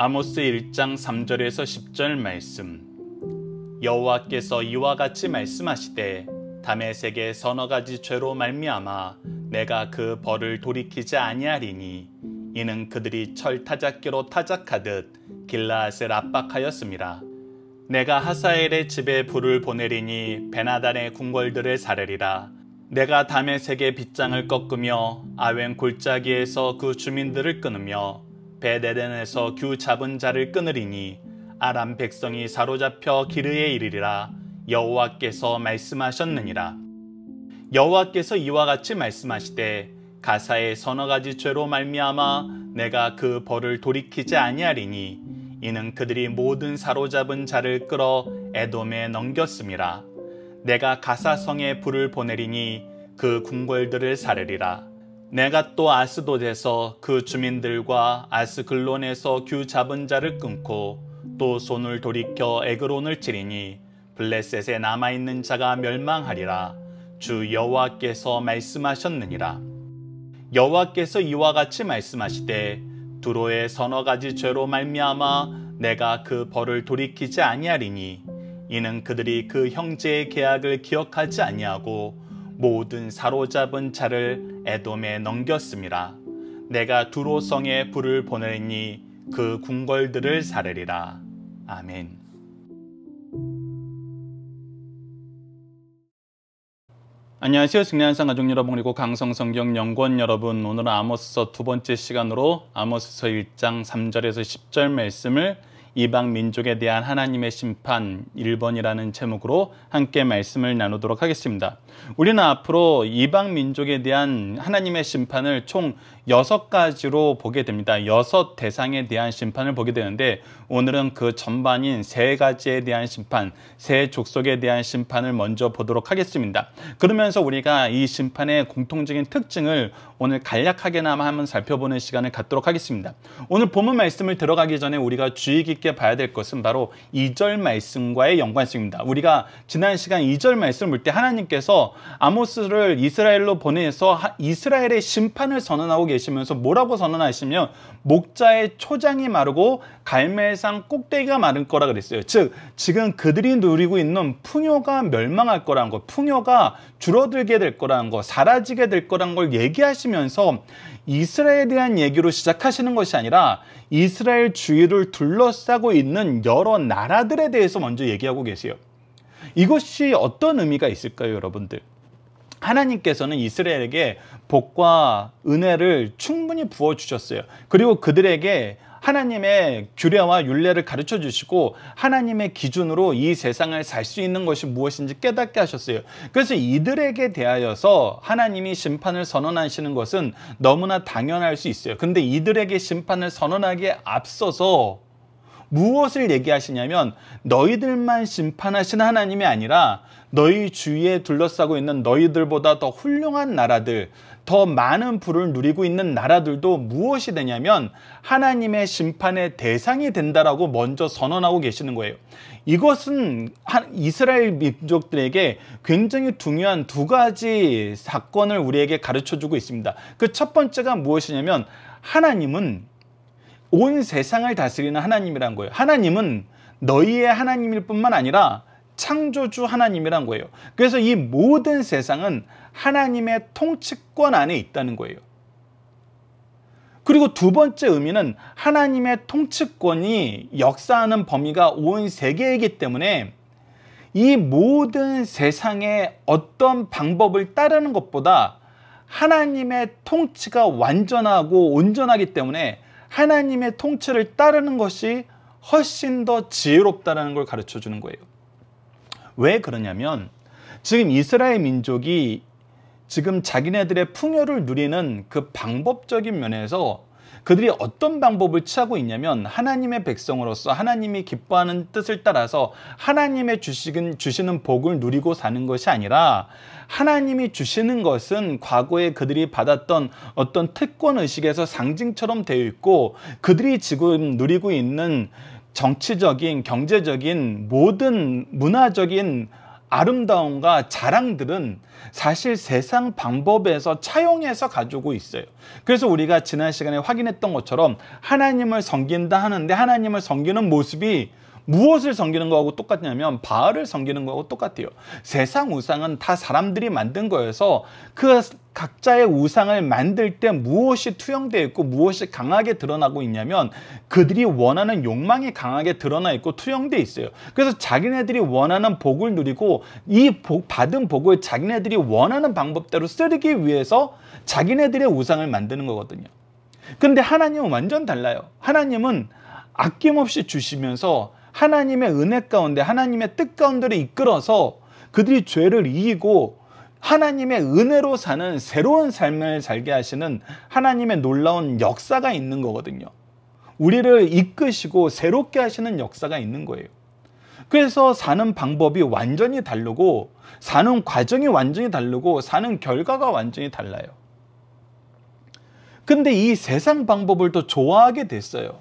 아모스 1장 3절에서 10절 말씀 여호와께서 이와 같이 말씀하시되 다메색의 서너 가지 죄로 말미암아 내가 그 벌을 돌이키지 아니하리니 이는 그들이 철 타작기로 타작하듯 길라앗을 압박하였습니다. 내가 하사엘의 집에 불을 보내리니 베나단의 궁궐들을 사르리라. 내가 담의 색의 빗장을 꺾으며 아웬 골짜기에서 그 주민들을 끊으며 베데렌에서 규 잡은 자를 끊으리니 아람 백성이 사로잡혀 기르에 이르리라 여호와께서 말씀하셨느니라 여호와께서 이와 같이 말씀하시되 가사의 서너 가지 죄로 말미암아 내가 그 벌을 돌이키지 아니하리니 이는 그들이 모든 사로잡은 자를 끌어 에돔에 넘겼음이라 내가 가사성에 불을 보내리니 그 궁궐들을 사르리라 내가 또 아스돗에서 그 주민들과 아스글론에서 규 잡은 자를 끊고 또 손을 돌이켜 에그론을 치리니 블레셋에 남아있는 자가 멸망하리라 주 여호와께서 말씀하셨느니라 여호와께서 이와 같이 말씀하시되 두로의 서너 가지 죄로 말미암아 내가 그 벌을 돌이키지 아니하리니 이는 그들이 그 형제의 계약을 기억하지 아니하고 모든 사로잡은 자를 에돔에 넘겼습니다. 내가 두로성에 불을 보내니 그 궁궐들을 사르리라. 아멘. 안녕하세요. 승리한상 가족 여러분 그리고 강성성경 연구원 여러분 오늘은 아모스서 두 번째 시간으로 아모스서 1장 3절에서 10절 말씀을 이방 민족에 대한 하나님의 심판 1번이라는 제목으로 함께 말씀을 나누도록 하겠습니다. 우리는 앞으로 이방 민족에 대한 하나님의 심판을 총 6가지로 보게 됩니다. 6 대상에 대한 심판을 보게 되는데 오늘은 그 전반인 세 가지에 대한 심판, 세 족속에 대한 심판을 먼저 보도록 하겠습니다. 그러면서 우리가 이 심판의 공통적인 특징을 오늘 간략하게나마 한번 살펴보는 시간을 갖도록 하겠습니다. 오늘 본문 말씀을 들어가기 전에 우리가 주의 깊게 봐야 될 것은 바로 2절 말씀과의 연관성입니다. 우리가 지난 시간 2절 말씀을 볼 때 하나님께서 아모스를 이스라엘로 보내서 이스라엘의 심판을 선언하고 계시면서 뭐라고 선언하시면 목자의 초장이 마르고 갈매 세상 꼭대기가 마른 거라 그랬어요. 즉 지금 그들이 누리고 있는 풍요가 멸망할 거라는 거, 풍요가 줄어들게 될 거라는 거, 사라지게 될 거라는 걸 얘기하시면서 이스라엘에 대한 얘기로 시작하시는 것이 아니라 이스라엘 주위를 둘러싸고 있는 여러 나라들에 대해서 먼저 얘기하고 계세요. 이것이 어떤 의미가 있을까요, 여러분들? 하나님께서는 이스라엘에게 복과 은혜를 충분히 부어주셨어요. 그리고 그들에게 하나님의 규례와 윤례를 가르쳐 주시고 하나님의 기준으로 이 세상을 살 수 있는 것이 무엇인지 깨닫게 하셨어요. 그래서 이들에게 대하여서 하나님이 심판을 선언하시는 것은 너무나 당연할 수 있어요. 근데 이들에게 심판을 선언하기에 앞서서 무엇을 얘기하시냐면 너희들만 심판하신 하나님이 아니라 너희 주위에 둘러싸고 있는 너희들보다 더 훌륭한 나라들, 더 많은 부를 누리고 있는 나라들도 무엇이 되냐면 하나님의 심판의 대상이 된다라고 먼저 선언하고 계시는 거예요. 이것은 이스라엘 민족들에게 굉장히 중요한 두 가지 사건을 우리에게 가르쳐 주고 있습니다. 그 첫 번째가 무엇이냐면 하나님은 온 세상을 다스리는 하나님이란 거예요. 하나님은 너희의 하나님일 뿐만 아니라 창조주 하나님이란 거예요. 그래서 이 모든 세상은 하나님의 통치권 안에 있다는 거예요. 그리고 두 번째 의미는 하나님의 통치권이 역사하는 범위가 온 세계이기 때문에 이 모든 세상의 어떤 방법을 따르는 것보다 하나님의 통치가 완전하고 온전하기 때문에 하나님의 통치를 따르는 것이 훨씬 더 지혜롭다라는 걸 가르쳐 주는 거예요. 왜 그러냐면 지금 이스라엘 민족이 지금 자기네들의 풍요를 누리는 그 방법적인 면에서 그들이 어떤 방법을 취하고 있냐면 하나님의 백성으로서 하나님이 기뻐하는 뜻을 따라서 하나님의 주식은 주시는 복을 누리고 사는 것이 아니라 하나님이 주시는 것은 과거에 그들이 받았던 어떤 특권 의식에서 상징처럼 되어 있고 그들이 지금 누리고 있는 정치적인 경제적인 모든 문화적인 아름다움과 자랑들은 사실 세상 방법에서 차용해서 가지고 있어요. 그래서 우리가 지난 시간에 확인했던 것처럼 하나님을 섬긴다 하는데 하나님을 섬기는 모습이 무엇을 섬기는 거하고 똑같냐면 바알을 섬기는 거하고 똑같아요. 세상 우상은 다 사람들이 만든 거여서 그 각자의 우상을 만들 때 무엇이 투영되어 있고 무엇이 강하게 드러나고 있냐면 그들이 원하는 욕망이 강하게 드러나 있고 투영돼 있어요. 그래서 자기네들이 원하는 복을 누리고 이 복, 받은 복을 자기네들이 원하는 방법대로 쓰기 위해서 자기네들의 우상을 만드는 거거든요. 근데 하나님은 완전 달라요. 하나님은 아낌없이 주시면서 하나님의 은혜 가운데 하나님의 뜻 가운데로 이끌어서 그들이 죄를 이기고 하나님의 은혜로 사는 새로운 삶을 살게 하시는 하나님의 놀라운 역사가 있는 거거든요. 우리를 이끄시고 새롭게 하시는 역사가 있는 거예요. 그래서 사는 방법이 완전히 다르고 사는 과정이 완전히 다르고 사는 결과가 완전히 달라요. 근데 이 세상 방법을 더 좋아하게 됐어요.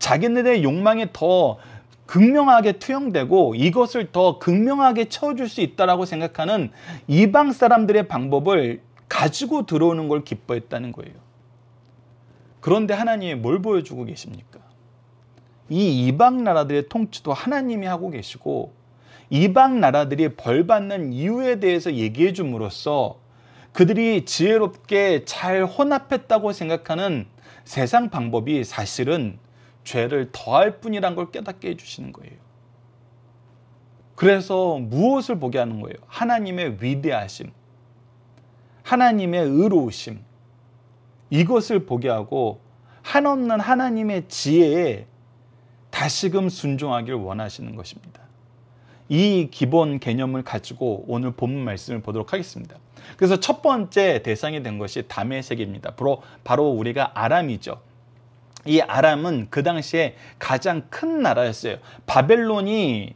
자기네들의 욕망이 더 극명하게 투영되고 이것을 더 극명하게 채워줄 수 있다라고 생각하는 이방 사람들의 방법을 가지고 들어오는 걸 기뻐했다는 거예요. 그런데 하나님이 뭘 보여주고 계십니까? 이 이방 나라들의 통치도 하나님이 하고 계시고 이방 나라들이 벌 받는 이유에 대해서 얘기해 줌으로써 그들이 지혜롭게 잘 혼합했다고 생각하는 세상 방법이 사실은 죄를 더할 뿐이란 걸 깨닫게 해주시는 거예요. 그래서 무엇을 보게 하는 거예요? 하나님의 위대하심, 하나님의 의로우심, 이것을 보게 하고 한없는 하나님의 지혜에 다시금 순종하길 원하시는 것입니다. 이 기본 개념을 가지고 오늘 본문 말씀을 보도록 하겠습니다. 그래서 첫 번째 대상이 된 것이 담의 세입니다 바로 우리가 아람이죠. 이 아람은 그 당시에 가장 큰 나라였어요. 바벨론이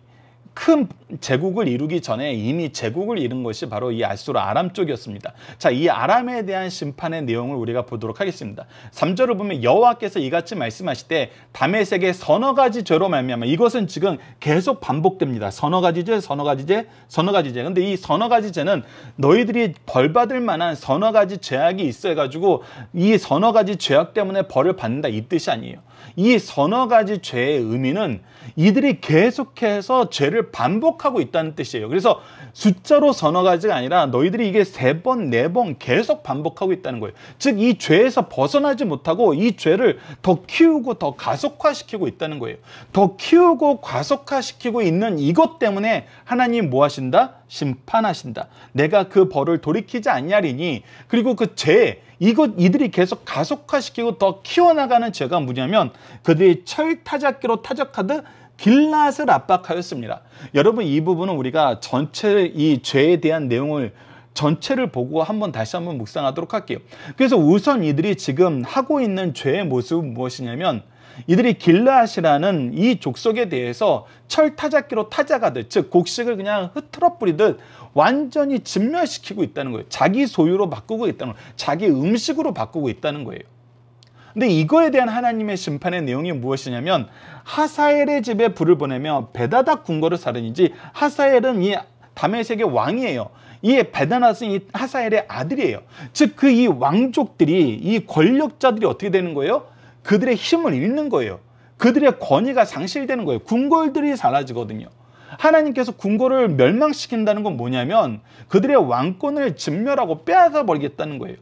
큰 제국을 이루기 전에 이미 제국을 이룬 것이 바로 이 아수르 아람 쪽이었습니다. 자, 이 아람에 대한 심판의 내용을 우리가 보도록 하겠습니다. 3절을 보면 여호와께서 이같이 말씀하시되 다메섹의 서너 가지 죄로 말미암아 이것은 지금 계속 반복됩니다. 서너 가지 죄, 서너 가지 죄, 서너 가지 죄. 근데 이 서너 가지 죄는 너희들이 벌 받을 만한 서너 가지 죄악이 있어 가지고 이 서너 가지 죄악 때문에 벌을 받는다 이 뜻이 아니에요. 이 서너 가지 죄의 의미는 이들이 계속해서 죄를 반복하고 있다는 뜻이에요. 그래서 숫자로 서너 가지가 아니라 너희들이 이게 세 번, 네 번 계속 반복하고 있다는 거예요. 즉, 이 죄에서 벗어나지 못하고 이 죄를 더 키우고 더 가속화시키고 있다는 거예요. 더 키우고 가속화시키고 있는 이것 때문에 하나님 뭐 하신다? 심판하신다. 내가 그 벌을 돌이키지 않냐리니 그리고 그 죄, 이것 이들이 계속 가속화시키고 더 키워나가는 죄가 뭐냐면 그들이 철타작기로 타작하듯 길낫을 압박하였습니다. 여러분 이 부분은 우리가 전체 이 죄에 대한 내용을 전체를 보고 한번 다시 한번 묵상하도록 할게요. 그래서 우선 이들이 지금 하고 있는 죄의 모습은 무엇이냐면 이들이 길라앗이라는 이 족속에 대해서 철타작기로 타자가들 즉 곡식을 그냥 흐트러 뿌리듯 완전히 진멸시키고 있다는 거예요. 자기 소유로 바꾸고 있다는 거예요. 자기 음식으로 바꾸고 있다는 거예요. 근데 이거에 대한 하나님의 심판의 내용이 무엇이냐면 하사엘의 집에 불을 보내며 베다닥 궁궐을 살은이지 하사엘은 이 다메섹의 왕이에요. 이 베다낫은 이 하사엘의 아들이에요. 즉 그 이 왕족들이 이 권력자들이 어떻게 되는 거예요? 그들의 힘을 잃는 거예요. 그들의 권위가 상실되는 거예요. 궁궐들이 사라지거든요. 하나님께서 궁궐을 멸망시킨다는 건 뭐냐면 그들의 왕권을 진멸하고 빼앗아 버리겠다는 거예요.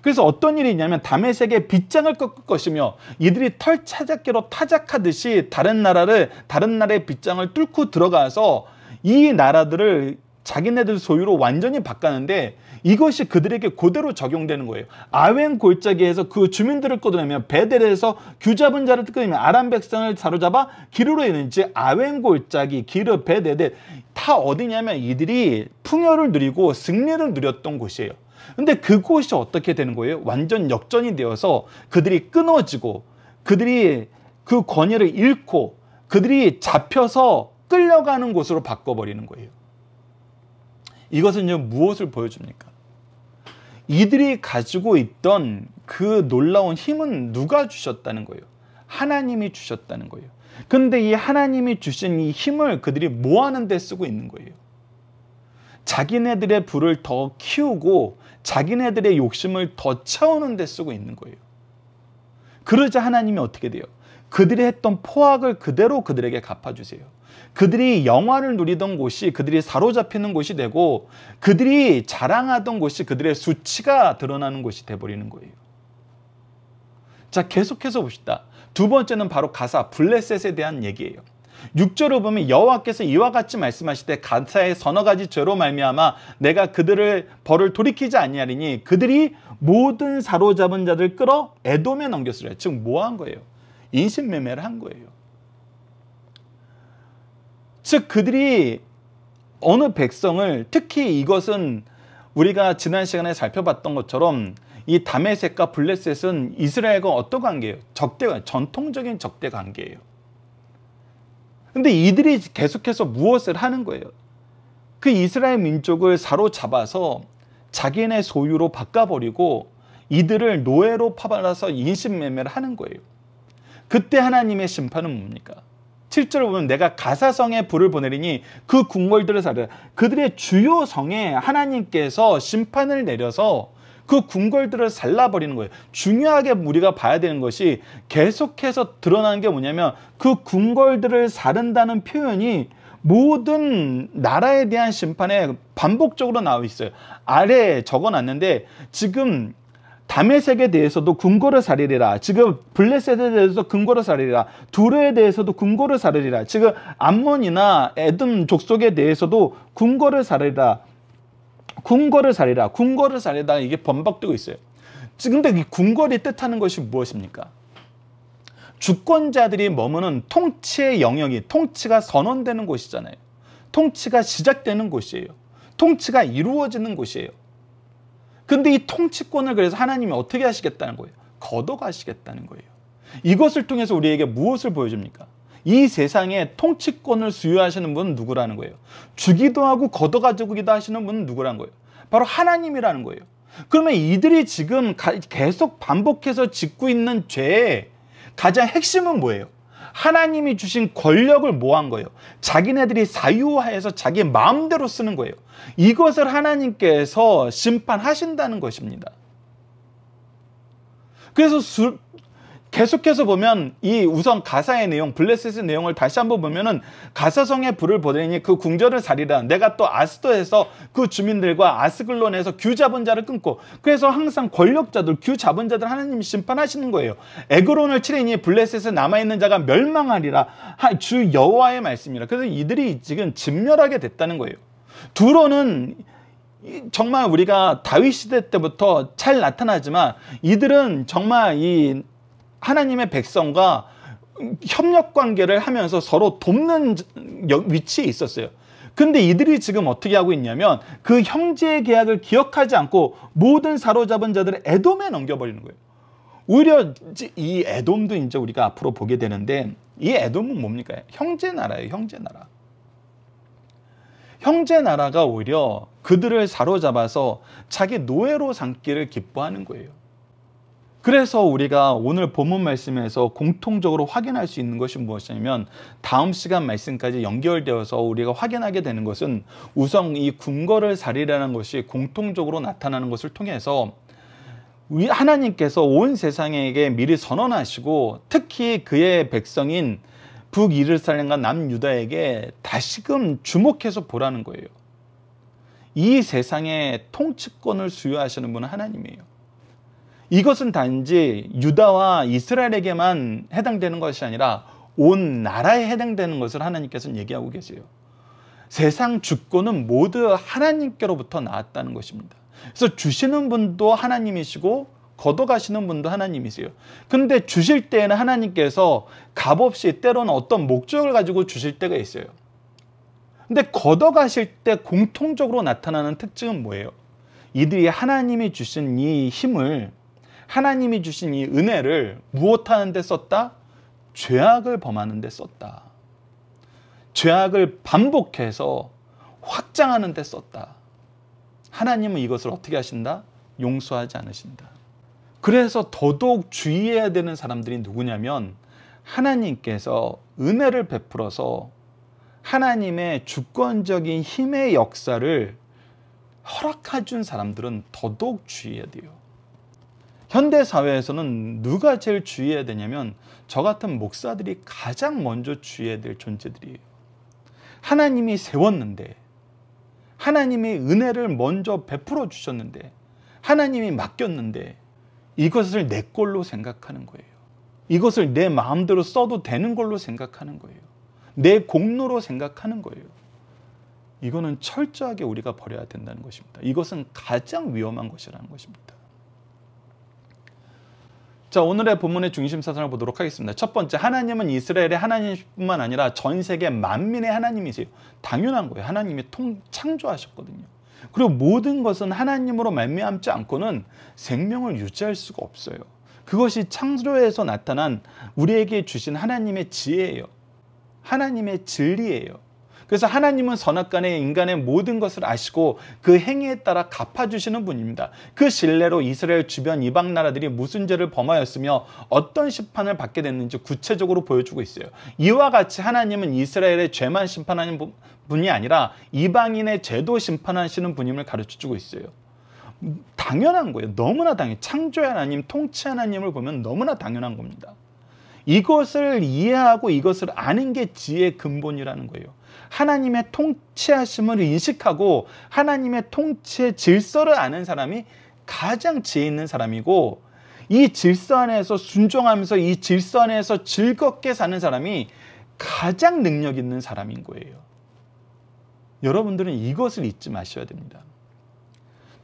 그래서 어떤 일이 있냐면 다메섹의 빗장을 꺾을 것이며 이들이 털 찾았기로 타작하듯이 다른 나라를 다른 나라의 빗장을 뚫고 들어가서 이 나라들을 자기네들 소유로 완전히 바꿨는데 이것이 그들에게 그대로 적용되는 거예요. 아웬 골짜기에서 그 주민들을 끌어내면 베델에서 규잡은 자를 끌어내며 아람 백성을 사로잡아 기르로 있는지 아웬 골짜기, 기르, 베델 네, 네 다 어디냐면 이들이 풍요를 누리고 승리를 누렸던 곳이에요. 근데 그곳이 어떻게 되는 거예요? 완전 역전이 되어서 그들이 끊어지고 그들이 그 권위를 잃고 그들이 잡혀서 끌려가는 곳으로 바꿔버리는 거예요. 이것은 이제 무엇을 보여줍니까? 이들이 가지고 있던 그 놀라운 힘은 누가 주셨다는 거예요? 하나님이 주셨다는 거예요. 근데 이 하나님이 주신 이 힘을 그들이 뭐 하는 데 쓰고 있는 거예요? 자기네들의 불을 더 키우고 자기네들의 욕심을 더 채우는 데 쓰고 있는 거예요. 그러자 하나님이 어떻게 돼요? 그들이 했던 포악을 그대로 그들에게 갚아주세요. 그들이 영화를 누리던 곳이 그들이 사로잡히는 곳이 되고 그들이 자랑하던 곳이 그들의 수치가 드러나는 곳이 돼버리는 거예요. 자 계속해서 봅시다. 두 번째는 바로 가사 블레셋에 대한 얘기예요. 6절을 보면 여호와께서 이와 같이 말씀하시되 가사의 서너 가지 죄로 말미암아 내가 그들을 벌을 돌이키지 아니하리니 그들이 모든 사로잡은 자들 끌어 애돔에 넘겼으라. 즉뭐 한 거예요? 인신매매를 한 거예요. 즉 그들이 어느 백성을 특히 이것은 우리가 지난 시간에 살펴봤던 것처럼 이 다메섹과 블레셋은 이스라엘과 어떤 관계예요? 적대 관 전통적인 적대 관계예요. 근데 이들이 계속해서 무엇을 하는 거예요? 그 이스라엘 민족을 사로잡아서 자기네 소유로 바꿔버리고 이들을 노예로 파발해서 인신매매를 하는 거예요. 그때 하나님의 심판은 뭡니까? 7절을 보면 내가 가사성에 불을 보내리니 그 궁궐들을 사르 그들의 주요 성에 하나님께서 심판을 내려서 그 궁궐들을 살라버리는 거예요. 중요하게 우리가 봐야 되는 것이 계속해서 드러나는 게 뭐냐면 그 궁궐들을 사른다는 표현이 모든 나라에 대한 심판에 반복적으로 나와 있어요. 아래에 적어 놨는데 지금 다메섹에 대해서도 궁궐을 사리리라. 지금 블레셋에 대해서 도 궁궐을 사리리라. 두루에 대해서도 궁궐을 사리리라. 지금 암몬이나 에돔 족속에 대해서도 궁궐을 사리리라. 궁궐을 사리라. 궁궐을 사리다 이게 번복되고 있어요. 근데 이 궁궐이 뜻하는 것이 무엇입니까? 주권자들이 머무는 통치의 영역이 통치가 선언되는 곳이잖아요. 통치가 시작되는 곳이에요. 통치가 이루어지는 곳이에요. 근데 이 통치권을 그래서 하나님이 어떻게 하시겠다는 거예요? 걷어가시겠다는 거예요. 이것을 통해서 우리에게 무엇을 보여줍니까? 이 세상에 통치권을 수여하시는 분은 누구라는 거예요? 주기도 하고 걷어가지기도 하시는 분은 누구라는 거예요? 바로 하나님이라는 거예요. 그러면 이들이 지금 계속 반복해서 짓고 있는 죄의 가장 핵심은 뭐예요? 하나님이 주신 권력을 모한 거예요. 자기네들이 사유화해서 자기 마음대로 쓰는 거예요. 이것을 하나님께서 심판하신다는 것입니다. 그래서 계속해서 보면 이 우선 가사의 내용, 블레셋의 내용을 다시 한번 보면은 가사성에 불을 보내니 그 궁전을 살리라. 내가 또 아스도에서 그 주민들과 아스글론에서 규 잡은 자를 끊고 그래서 항상 권력자들, 규 잡은 자들 하나님이 심판하시는 거예요. 에그론을 치리니 블레셋에 남아있는 자가 멸망하리라. 주 여호와의 말씀이라. 그래서 이들이 지금 진멸하게 됐다는 거예요. 두로는 정말 우리가 다윗 시대 때부터 잘 나타나지만 이들은 정말 이 하나님의 백성과 협력 관계를 하면서 서로 돕는 위치에 있었어요. 근데 이들이 지금 어떻게 하고 있냐면 그 형제의 계약을 기억하지 않고 모든 사로잡은 자들을 에돔에 넘겨버리는 거예요. 오히려 이 에돔도 이제 우리가 앞으로 보게 되는데 이 에돔은 뭡니까? 형제 나라예요. 형제 나라. 형제 나라가 오히려 그들을 사로잡아서 자기 노예로 삼기를 기뻐하는 거예요. 그래서 우리가 오늘 본문 말씀에서 공통적으로 확인할 수 있는 것이 무엇이냐면 다음 시간 말씀까지 연결되어서 우리가 확인하게 되는 것은 우선 이 궁궐을 자리라는 것이 공통적으로 나타나는 것을 통해서 하나님께서 온 세상에게 미리 선언하시고 특히 그의 백성인 북이르살렘과 남유다에게 다시금 주목해서 보라는 거예요. 이세상의 통치권을 수여하시는 분은 하나님이에요. 이것은 단지 유다와 이스라엘에게만 해당되는 것이 아니라 온 나라에 해당되는 것을 하나님께서는 얘기하고 계세요. 세상 주권은 모두 하나님께로부터 나왔다는 것입니다. 그래서 주시는 분도 하나님이시고 걷어가시는 분도 하나님이세요. 근데 주실 때에는 하나님께서 값없이 때로는 어떤 목적을 가지고 주실 때가 있어요. 근데 걷어가실 때 공통적으로 나타나는 특징은 뭐예요? 이들이 하나님이 주신 이 힘을 하나님이 주신 이 은혜를 무엇하는 데 썼다? 죄악을 범하는 데 썼다. 죄악을 반복해서 확장하는 데 썼다. 하나님은 이것을 어떻게 하신다? 용서하지 않으신다. 그래서 더더욱 주의해야 되는 사람들이 누구냐면 하나님께서 은혜를 베풀어서 하나님의 주권적인 힘의 역사를 허락해 준 사람들은 더더욱 주의해야 돼요. 현대 사회에서는 누가 제일 주의해야 되냐면 저 같은 목사들이 가장 먼저 주의해야 될 존재들이에요. 하나님이 세웠는데 하나님이 은혜를 먼저 베풀어 주셨는데 하나님이 맡겼는데 이것을 내 걸로 생각하는 거예요. 이것을 내 마음대로 써도 되는 걸로 생각하는 거예요. 내 공로로 생각하는 거예요. 이거는 철저하게 우리가 버려야 된다는 것입니다. 이것은 가장 위험한 것이라는 것입니다. 자, 오늘의 본문의 중심 사상을 보도록 하겠습니다. 첫 번째, 하나님은 이스라엘의 하나님뿐만 아니라 전 세계 만민의 하나님이세요. 당연한 거예요. 하나님이 통 창조하셨거든요. 그리고 모든 것은 하나님으로 말미암지 않고는 생명을 유지할 수가 없어요. 그것이 창조에서 나타난 우리에게 주신 하나님의 지혜예요. 하나님의 진리예요. 그래서 하나님은 선악간에 인간의 모든 것을 아시고 그 행위에 따라 갚아주시는 분입니다. 그 신뢰로 이스라엘 주변 이방 나라들이 무슨 죄를 범하였으며 어떤 심판을 받게 됐는지 구체적으로 보여주고 있어요. 이와 같이 하나님은 이스라엘의 죄만 심판하는 분이 아니라 이방인의 죄도 심판하시는 분임을 가르쳐주고 있어요. 당연한 거예요. 너무나 당연해. 창조의 하나님, 통치 하나님을 보면 너무나 당연한 겁니다. 이것을 이해하고 이것을 아는 게 지혜의 근본이라는 거예요. 하나님의 통치하심을 인식하고 하나님의 통치의 질서를 아는 사람이 가장 지혜 있는 사람이고 이 질서 안에서 순종하면서 이 질서 안에서 즐겁게 사는 사람이 가장 능력 있는 사람인 거예요. 여러분들은 이것을 잊지 마셔야 됩니다.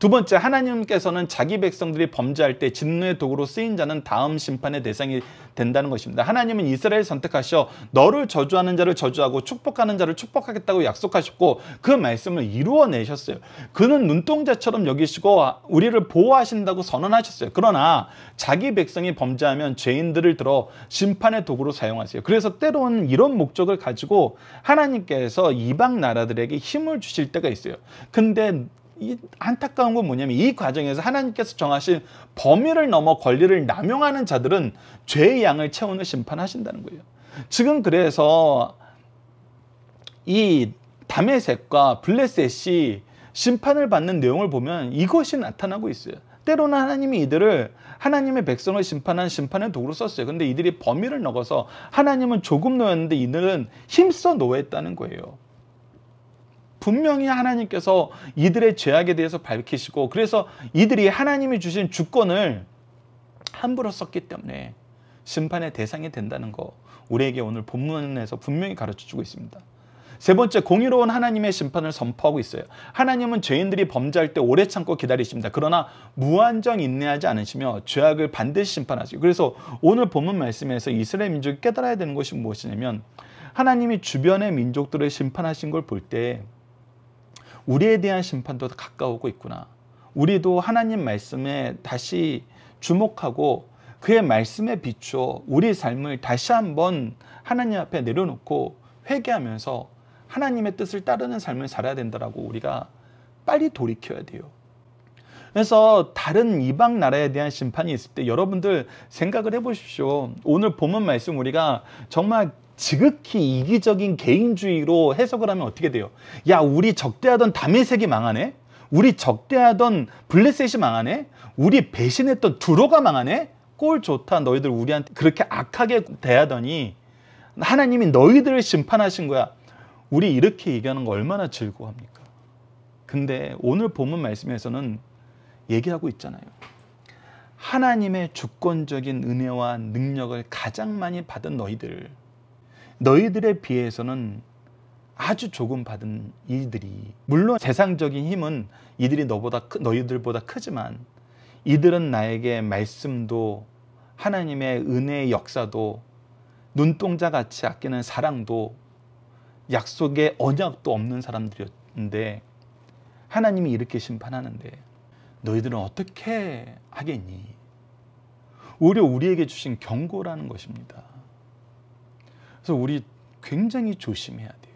두 번째 하나님께서는 자기 백성들이 범죄할 때 진노의 도구로 쓰인 자는 다음 심판의 대상이 된다는 것입니다. 하나님은 이스라엘 선택하셔 너를 저주하는 자를 저주하고 축복하는 자를 축복하겠다고 약속하셨고 그 말씀을 이루어내셨어요. 그는 눈동자처럼 여기시고 우리를 보호하신다고 선언하셨어요. 그러나 자기 백성이 범죄하면 죄인들을 들어 심판의 도구로 사용하세요. 그래서 때로는 이런 목적을 가지고 하나님께서 이방 나라들에게 힘을 주실 때가 있어요. 근데 이 안타까운 건 뭐냐면 이 과정에서 하나님께서 정하신 범위를 넘어 권리를 남용하는 자들은 죄의 양을 채우는 심판하신다는 거예요. 지금 그래서 이 다메섹과 블레셋이 심판을 받는 내용을 보면 이것이 나타나고 있어요. 때로는 하나님이 이들을 하나님의 백성을 심판한 심판의 도구로 썼어요. 근데 이들이 범위를 넘어서 하나님은 조금 노였는데 이들은 힘써 노했다는 거예요. 분명히 하나님께서 이들의 죄악에 대해서 밝히시고 그래서 이들이 하나님이 주신 주권을 함부로 썼기 때문에 심판의 대상이 된다는 거 우리에게 오늘 본문에서 분명히 가르쳐주고 있습니다. 세 번째 공의로운 하나님의 심판을 선포하고 있어요. 하나님은 죄인들이 범죄할 때 오래 참고 기다리십니다. 그러나 무한정 인내하지 않으시며 죄악을 반드시 심판하시고 그래서 오늘 본문 말씀에서 이스라엘 민족이 깨달아야 되는 것이 무엇이냐면 하나님이 주변의 민족들을 심판하신 걸볼때 우리에 대한 심판도 가까우고 있구나. 우리도 하나님 말씀에 다시 주목하고 그의 말씀에 비추어 우리 삶을 다시 한번 하나님 앞에 내려놓고 회개하면서 하나님의 뜻을 따르는 삶을 살아야 된다라고 우리가 빨리 돌이켜야 돼요. 그래서 다른 이방 나라에 대한 심판이 있을 때 여러분들 생각을 해보십시오. 오늘 본문 말씀 우리가 정말 지극히 이기적인 개인주의로 해석을 하면 어떻게 돼요? 야 우리 적대하던 다메색이 망하네? 우리 적대하던 블레셋이 망하네? 우리 배신했던 두로가 망하네? 꼴 좋다 너희들 우리한테 그렇게 악하게 대하더니 하나님이 너희들을 심판하신 거야. 우리 이렇게 얘기하는 거 얼마나 즐거워합니까? 근데 오늘 본문 말씀에서는 얘기하고 있잖아요. 하나님의 주권적인 은혜와 능력을 가장 많이 받은 너희들 너희들에 비해서는 아주 조금 받은 이들이 물론 세상적인 힘은 이들이 너보다 너희들보다 크지만 이들은 나에게 말씀도 하나님의 은혜의 역사도 눈동자 같이 아끼는 사랑도 약속의 언약도 없는 사람들이었는데 하나님이 이렇게 심판하는데 너희들은 어떻게 하겠니? 오히려 우리에게 주신 경고라는 것입니다. 그래서 우리 굉장히 조심해야 돼요.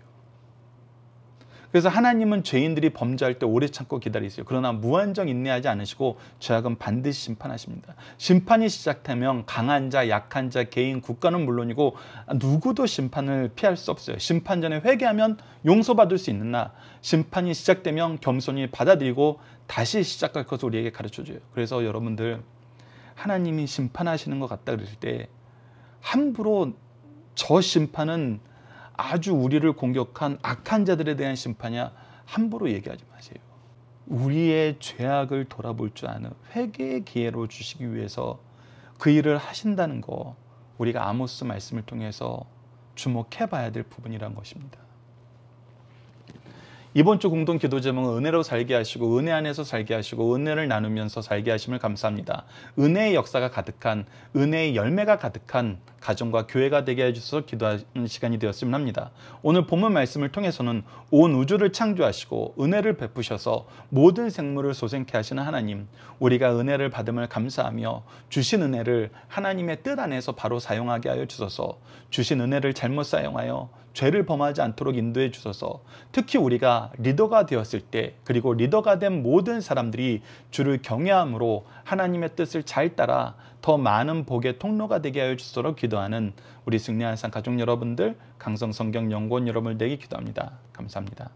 그래서 하나님은 죄인들이 범죄할 때 오래 참고 기다리세요. 그러나 무한정 인내하지 않으시고 죄악은 반드시 심판하십니다. 심판이 시작되면 강한 자, 약한 자, 개인, 국가는 물론이고 누구도 심판을 피할 수 없어요. 심판 전에 회개하면 용서받을 수 있는 나 심판이 시작되면 겸손히 받아들이고 다시 시작할 것을 우리에게 가르쳐줘요. 그래서 여러분들 하나님이 심판하시는 것 같다 그럴 때 함부로 저 심판은 아주 우리를 공격한 악한 자들에 대한 심판이야 함부로 얘기하지 마세요. 우리의 죄악을 돌아볼 줄 아는 회개의 기회로 주시기 위해서 그 일을 하신다는 거 우리가 아모스 말씀을 통해서 주목해 봐야 될 부분이란 것입니다. 이번 주 공동 기도 제목은 은혜로 살게 하시고 은혜 안에서 살게 하시고 은혜를 나누면서 살게 하심을 감사합니다. 은혜의 역사가 가득한 은혜의 열매가 가득한 가정과 교회가 되게 해주셔서 기도하는 시간이 되었으면 합니다. 오늘 본문 말씀을 통해서는 온 우주를 창조하시고 은혜를 베푸셔서 모든 생물을 소생케 하시는 하나님 우리가 은혜를 받음을 감사하며 주신 은혜를 하나님의 뜻 안에서 바로 사용하게 하여 주소서 주신 은혜를 잘못 사용하여 죄를 범하지 않도록 인도해 주소서 특히 우리가 리더가 되었을 때 그리고 리더가 된 모든 사람들이 주를 경외함으로 하나님의 뜻을 잘 따라 더 많은 복의 통로가 되게 하여 주소서 기도하는 우리 승리한 상 가족 여러분들 강성 성경 연구원 여러분을 내게 기도합니다. 감사합니다.